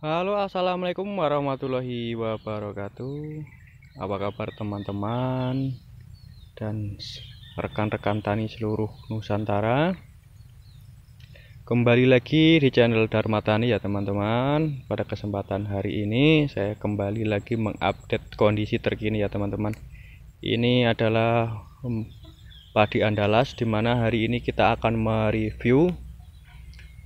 Halo assalamualaikum warahmatullahi wabarakatuh Apa kabar teman-teman Dan rekan-rekan tani seluruh Nusantara Kembali lagi di channel Dharma Tani ya teman-teman Pada kesempatan hari ini Saya kembali lagi mengupdate kondisi terkini ya teman-teman Ini adalah hmm, padi andalas Dimana hari ini kita akan mereview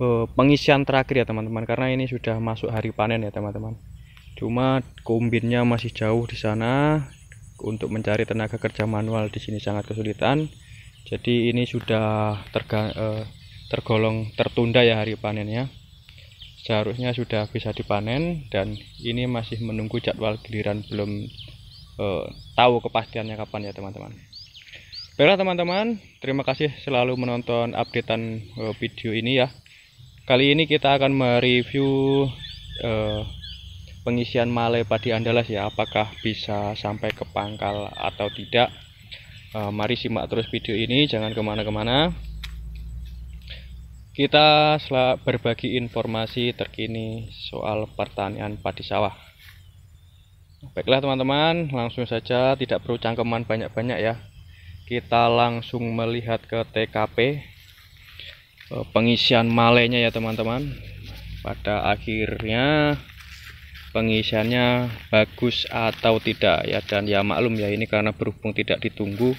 uh, pengisian terakhir ya teman-teman karena ini sudah masuk hari panen ya teman-teman cuma kombinnya masih jauh di sana untuk mencari tenaga kerja manual di sini sangat kesulitan jadi ini sudah terga, uh, tergolong tertunda ya hari panennya seharusnya sudah bisa dipanen dan ini masih menunggu jadwal giliran belum uh, tahu kepastiannya kapan ya teman-teman baiklah teman-teman terima kasih selalu menonton updatean video ini ya Kali ini kita akan mereview eh, pengisian malai padi andalas ya, apakah bisa sampai ke pangkal atau tidak. Eh, mari simak terus video ini, jangan kemana-kemana. Kita berbagi informasi terkini soal pertanian padi sawah. Baiklah teman-teman, langsung saja tidak perlu cangkeman banyak-banyak ya. Kita langsung melihat ke TKP Eh, pengisian malenya ya teman-teman pada akhirnya pengisiannya bagus atau tidak ya dan ya maklum ya ini karena berhubung tidak ditunggu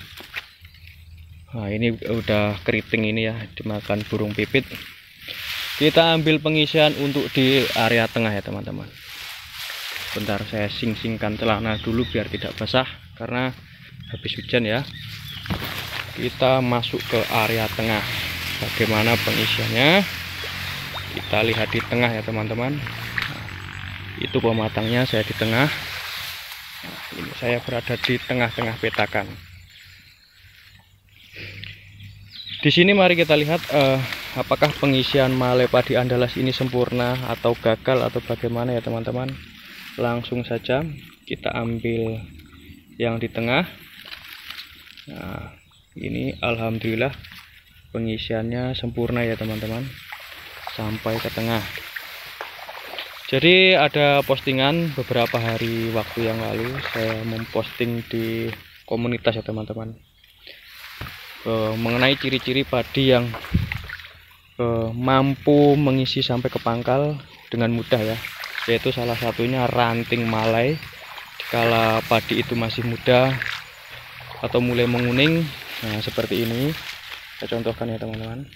nah ini udah keriting ini ya dimakan burung pipit kita ambil pengisian untuk di area tengah ya teman-teman bentar saya sing-singkan celana dulu biar tidak basah karena habis hujan ya kita masuk ke area tengah bagaimana pengisiannya kita lihat di tengah ya teman-teman itu pematangnya saya di tengah nah, ini saya berada di tengah-tengah petakan di sini mari kita lihat eh, apakah pengisian male padi andalas ini sempurna atau gagal atau bagaimana ya teman-teman langsung saja kita ambil yang di tengah nah ini alhamdulillah pengisiannya sempurna ya teman-teman sampai ke tengah jadi ada postingan beberapa hari waktu yang lalu saya memposting di komunitas ya teman-teman eh, mengenai ciri-ciri padi yang eh, mampu mengisi sampai ke pangkal dengan mudah ya yaitu salah satunya ranting malai kala padi itu masih muda atau mulai menguning nah seperti ini saya contohkan ya teman-teman.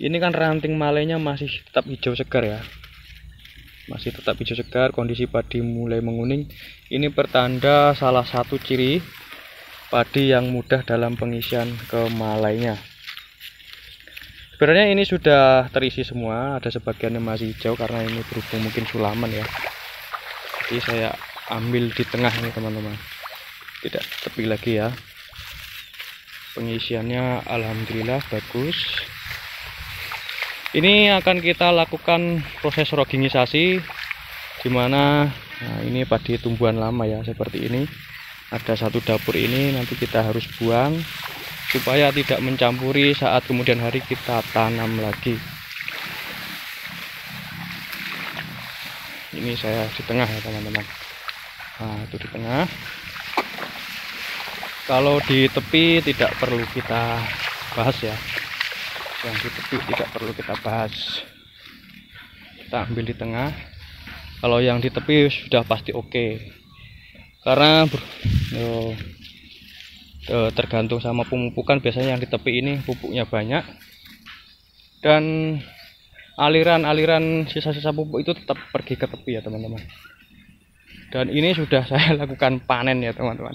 Ini kan ranting malainya masih tetap hijau segar ya. Masih tetap hijau segar, kondisi padi mulai menguning. Ini pertanda salah satu ciri padi yang mudah dalam pengisian ke malainya. Sebenarnya ini sudah terisi semua, ada sebagian yang masih hijau karena ini berhubung mungkin sulaman ya. Jadi saya ambil di tengah ini teman-teman. Tidak tepi lagi ya pengisiannya alhamdulillah bagus ini akan kita lakukan proses roggingisasi dimana nah ini padi tumbuhan lama ya seperti ini ada satu dapur ini nanti kita harus buang supaya tidak mencampuri saat kemudian hari kita tanam lagi ini saya di tengah ya teman-teman nah itu di tengah kalau di tepi tidak perlu kita bahas ya yang di tepi tidak perlu kita bahas kita ambil di tengah kalau yang di tepi sudah pasti oke okay. karena yo, e, tergantung sama pemupukan biasanya yang di tepi ini pupuknya banyak dan aliran-aliran sisa-sisa pupuk itu tetap pergi ke tepi ya teman-teman dan ini sudah saya lakukan panen ya teman-teman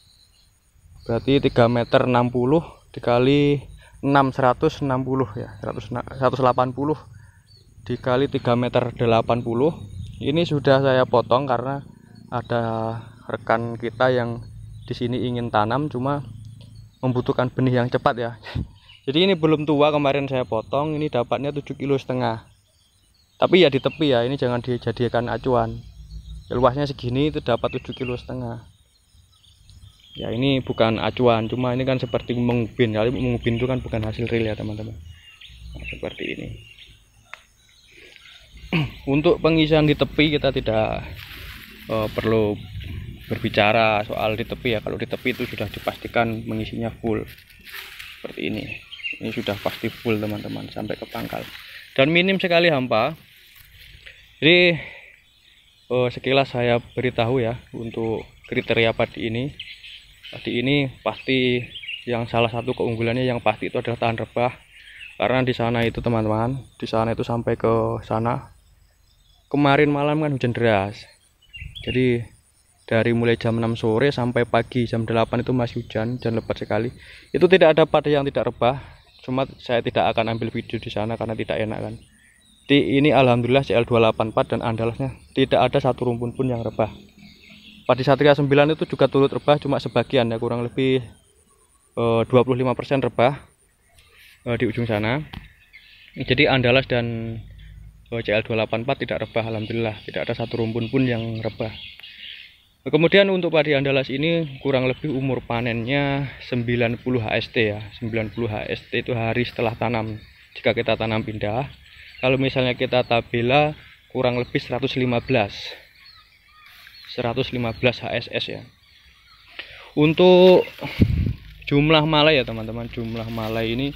berarti 3 meter 60 dikali 6 160 ya 100, 180 dikali 3 meter 80 ini sudah saya potong karena ada rekan kita yang di sini ingin tanam cuma membutuhkan benih yang cepat ya jadi ini belum tua kemarin saya potong ini dapatnya 7 kilo setengah tapi ya di tepi ya ini jangan dijadikan acuan luasnya segini itu dapat 7 kilo setengah ya ini bukan acuan cuma ini kan seperti mengubin kali mengubin itu kan bukan hasil real ya teman-teman nah, seperti ini untuk pengisian di tepi kita tidak uh, perlu berbicara soal di tepi ya kalau di tepi itu sudah dipastikan mengisinya full seperti ini ini sudah pasti full teman-teman sampai ke pangkal dan minim sekali hampa jadi uh, sekilas saya beritahu ya untuk kriteria padi ini Tadi ini pasti yang salah satu keunggulannya yang pasti itu adalah tahan rebah. Karena di sana itu teman-teman, di sana itu sampai ke sana kemarin malam kan hujan deras. Jadi dari mulai jam 6 sore sampai pagi jam 8 itu masih hujan, hujan lebat sekali. Itu tidak ada pada yang tidak rebah. Cuma saya tidak akan ambil video di sana karena tidak enak kan. Di ini alhamdulillah CL284 dan andalasnya tidak ada satu rumpun pun yang rebah padi satria 9 itu juga turut rebah cuma sebagian ya kurang lebih e, eh, 25% rebah eh, di ujung sana jadi andalas dan e, eh, CL284 tidak rebah alhamdulillah tidak ada satu rumpun pun yang rebah Kemudian untuk padi andalas ini kurang lebih umur panennya 90 HST ya. 90 HST itu hari setelah tanam. Jika kita tanam pindah, kalau misalnya kita tabela kurang lebih 115. 115 HSS ya untuk jumlah malai ya teman-teman jumlah malai ini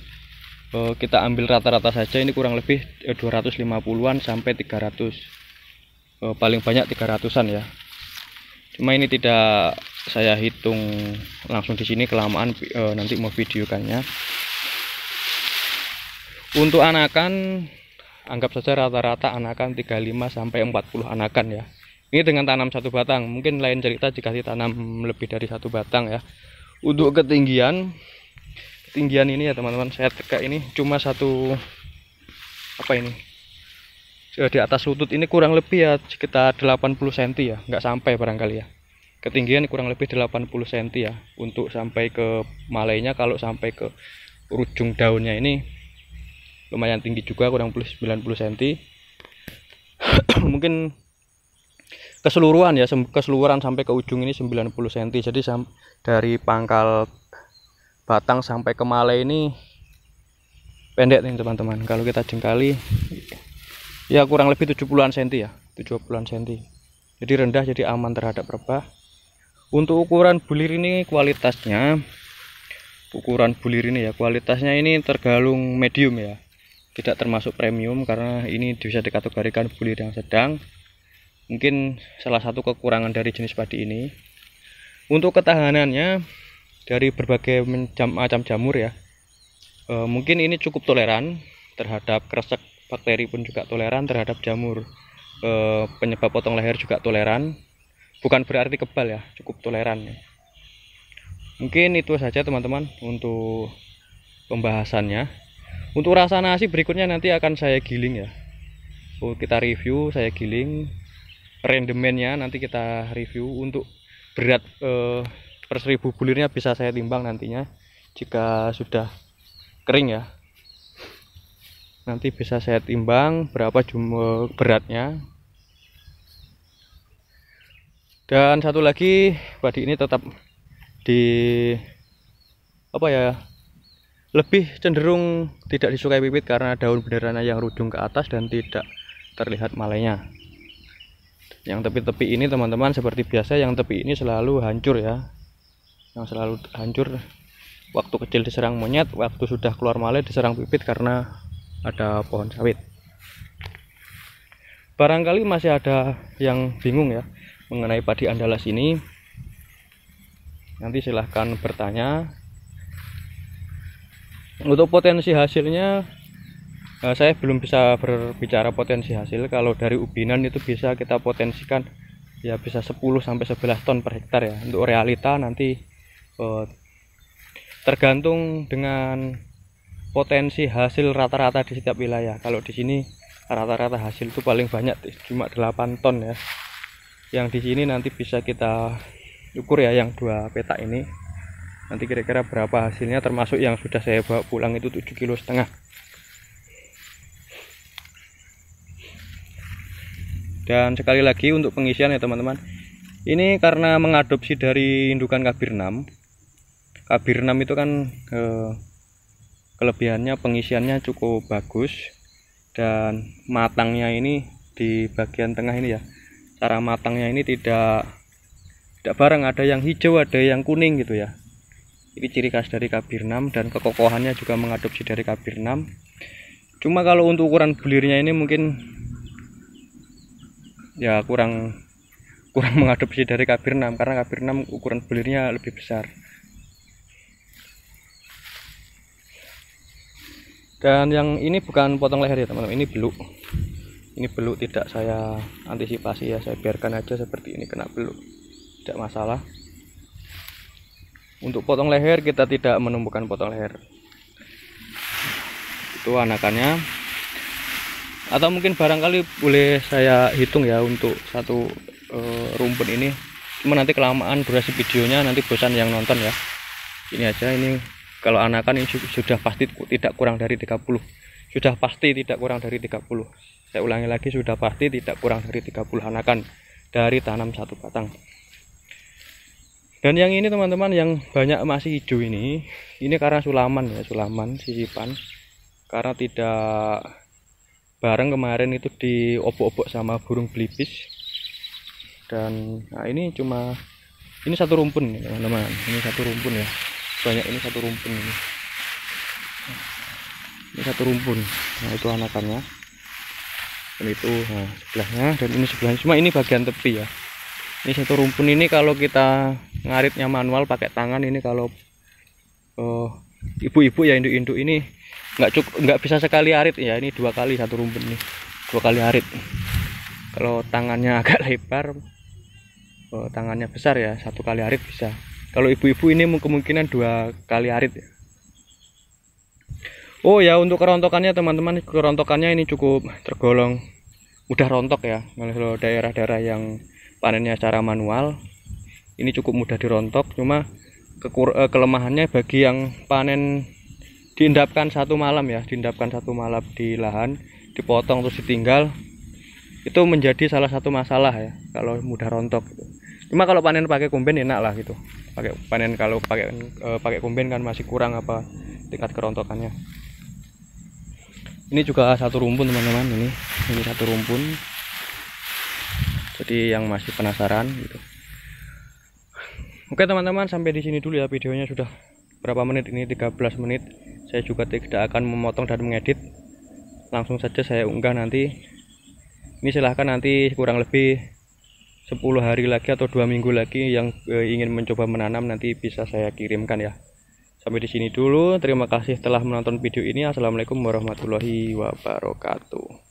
eh, kita ambil rata-rata saja ini kurang lebih 250-an eh, sampai 300 eh, paling banyak 300-an ya cuma ini tidak saya hitung langsung di sini kelamaan nanti mau videokannya untuk anakan anggap saja rata-rata anakan 35 sampai 40 anakan ya ini dengan tanam satu batang mungkin lain cerita jika ditanam lebih dari satu batang ya untuk ketinggian ketinggian ini ya teman-teman saya teka ini cuma satu apa ini eh, di atas lutut ini kurang lebih ya sekitar 80 cm ya nggak sampai barangkali ya ketinggian kurang lebih 80 cm ya untuk sampai ke malainya kalau sampai ke ujung daunnya ini lumayan tinggi juga kurang lebih 90 cm mungkin keseluruhan ya keseluruhan sampai ke ujung ini 90 cm jadi dari pangkal batang sampai ke malai ini pendek nih teman-teman kalau kita jengkali ya kurang lebih 70-an cm ya 70-an cm jadi rendah jadi aman terhadap rebah untuk ukuran bulir ini kualitasnya ukuran bulir ini ya kualitasnya ini tergalung medium ya tidak termasuk premium karena ini bisa dikategorikan bulir yang sedang mungkin salah satu kekurangan dari jenis padi ini untuk ketahanannya dari berbagai macam jamur ya e, mungkin ini cukup toleran terhadap kresek bakteri pun juga toleran terhadap jamur e, penyebab potong leher juga toleran bukan berarti kebal ya cukup toleran ya. mungkin itu saja teman-teman untuk pembahasannya untuk rasa nasi berikutnya nanti akan saya giling ya oh, kita review saya giling rendemennya nanti kita review untuk berat eh, per seribu bulirnya bisa saya timbang nantinya jika sudah kering ya nanti bisa saya timbang berapa jumlah beratnya dan satu lagi padi ini tetap di apa ya lebih cenderung tidak disukai bibit karena daun benderanya yang rujung ke atas dan tidak terlihat malainya yang tepi-tepi ini teman-teman seperti biasa yang tepi ini selalu hancur ya yang selalu hancur waktu kecil diserang monyet waktu sudah keluar malai diserang pipit karena ada pohon sawit barangkali masih ada yang bingung ya mengenai padi andalas ini nanti silahkan bertanya untuk potensi hasilnya Eh, saya belum bisa berbicara potensi hasil kalau dari ubinan itu bisa kita potensikan ya bisa 10 sampai 11 ton per hektar ya untuk realita nanti uh, tergantung dengan potensi hasil rata-rata di setiap wilayah kalau di sini rata-rata hasil itu paling banyak cuma 8 ton ya yang di sini nanti bisa kita ukur ya yang dua petak ini nanti kira-kira berapa hasilnya termasuk yang sudah saya bawa pulang itu 7 kilo setengah dan sekali lagi untuk pengisian ya teman-teman ini karena mengadopsi dari indukan kabir 6 kabir 6 itu kan ke eh, kelebihannya pengisiannya cukup bagus dan matangnya ini di bagian tengah ini ya cara matangnya ini tidak tidak bareng ada yang hijau ada yang kuning gitu ya ini ciri khas dari kabir 6 dan kekokohannya juga mengadopsi dari kabir 6 cuma kalau untuk ukuran bulirnya ini mungkin ya kurang kurang mengadopsi dari kabir 6 karena kabir 6 ukuran belirnya lebih besar dan yang ini bukan potong leher ya teman-teman ini beluk ini beluk tidak saya antisipasi ya saya biarkan aja seperti ini kena beluk tidak masalah untuk potong leher kita tidak menumbuhkan potong leher itu anakannya atau mungkin barangkali boleh saya hitung ya untuk satu e, eh, rumput ini cuma nanti kelamaan durasi videonya nanti bosan yang nonton ya ini aja ini kalau anakan ini sudah pasti tidak kurang dari 30 sudah pasti tidak kurang dari 30 saya ulangi lagi sudah pasti tidak kurang dari 30 anakan dari tanam satu batang dan yang ini teman-teman yang banyak masih hijau ini ini karena sulaman ya sulaman sisipan karena tidak bareng kemarin itu di obok sama burung belibis dan nah ini cuma ini satu rumpun teman-teman ini satu rumpun ya banyak ini satu rumpun ini ini satu rumpun nah itu anakannya dan itu nah, sebelahnya dan ini sebelahnya cuma ini bagian tepi ya ini satu rumpun ini kalau kita ngaritnya manual pakai tangan ini kalau eh, ibu-ibu uh, ya induk-induk ini nggak cukup nggak bisa sekali arit ya ini dua kali satu rumput nih dua kali arit kalau tangannya agak lebar oh, tangannya besar ya satu kali arit bisa kalau ibu-ibu ini kemungkinan dua kali arit ya. Oh ya untuk kerontokannya teman-teman kerontokannya ini cukup tergolong mudah rontok ya kalau daerah-daerah yang panennya secara manual ini cukup mudah dirontok cuma kekur eh, kelemahannya bagi yang panen diendapkan satu malam ya diendapkan satu malam di lahan dipotong terus ditinggal itu menjadi salah satu masalah ya kalau mudah rontok gitu. cuma kalau panen pakai kumben enak lah gitu pakai panen kalau pakai e, pakai kumben kan masih kurang apa tingkat kerontokannya ini juga satu rumpun teman-teman ini ini satu rumpun jadi yang masih penasaran gitu oke teman-teman sampai di sini dulu ya videonya sudah berapa menit ini 13 menit saya juga tidak akan memotong dan mengedit langsung saja saya unggah nanti ini silahkan nanti kurang lebih 10 hari lagi atau dua minggu lagi yang eh, ingin mencoba menanam nanti bisa saya kirimkan ya sampai di sini dulu terima kasih telah menonton video ini assalamualaikum warahmatullahi wabarakatuh